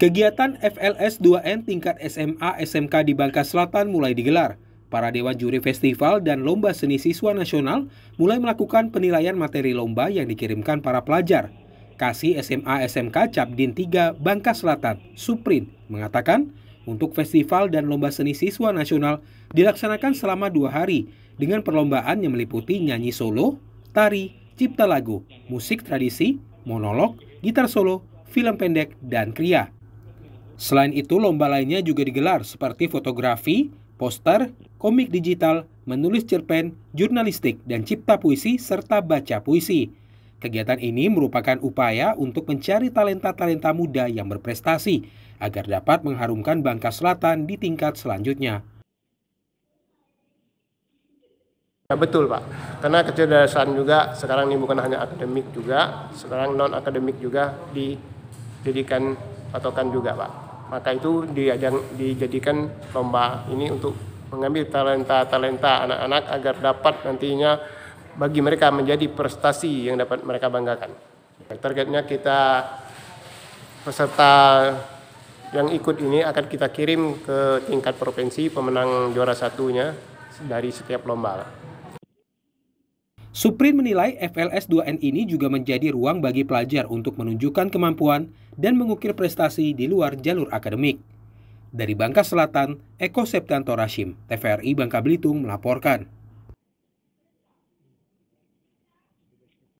Kegiatan FLS 2N tingkat SMA SMK di Bangka Selatan mulai digelar. Para dewan juri festival dan lomba seni siswa nasional mulai melakukan penilaian materi lomba yang dikirimkan para pelajar. Kasih SMA SMK Capdin 3 Bangka Selatan, Suprin, mengatakan untuk festival dan lomba seni siswa nasional dilaksanakan selama dua hari dengan perlombaan yang meliputi nyanyi solo, tari, cipta lagu, musik tradisi, monolog, gitar solo, film pendek, dan kriya. Selain itu, lomba lainnya juga digelar seperti fotografi, poster, komik digital, menulis cerpen, jurnalistik, dan cipta puisi serta baca puisi. Kegiatan ini merupakan upaya untuk mencari talenta-talenta muda yang berprestasi agar dapat mengharumkan Bangka Selatan di tingkat selanjutnya. Ya, betul Pak, karena kecerdasan juga sekarang ini bukan hanya akademik juga, sekarang non-akademik juga dijadikan patokan juga Pak maka itu diajang dijadikan lomba ini untuk mengambil talenta-talenta anak-anak agar dapat nantinya bagi mereka menjadi prestasi yang dapat mereka banggakan. Targetnya kita peserta yang ikut ini akan kita kirim ke tingkat provinsi pemenang juara satunya dari setiap lomba. Suprin menilai FLS 2N ini juga menjadi ruang bagi pelajar untuk menunjukkan kemampuan dan mengukir prestasi di luar jalur akademik. Dari Bangka Selatan, Eko Septanto Rashim, TVRI Bangka Belitung melaporkan.